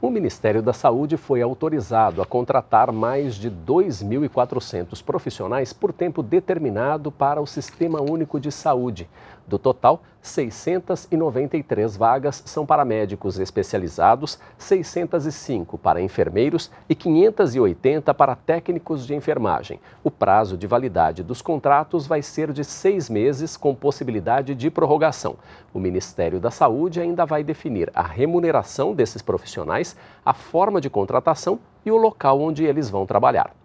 O Ministério da Saúde foi autorizado a contratar mais de 2.400 profissionais por tempo determinado para o Sistema Único de Saúde. Do total, 693 vagas são para médicos especializados, 605 para enfermeiros e 580 para técnicos de enfermagem. O prazo de validade dos contratos vai ser de seis meses, com possibilidade de prorrogação. O Ministério da Saúde ainda vai definir a remuneração desses profissionais a forma de contratação e o local onde eles vão trabalhar.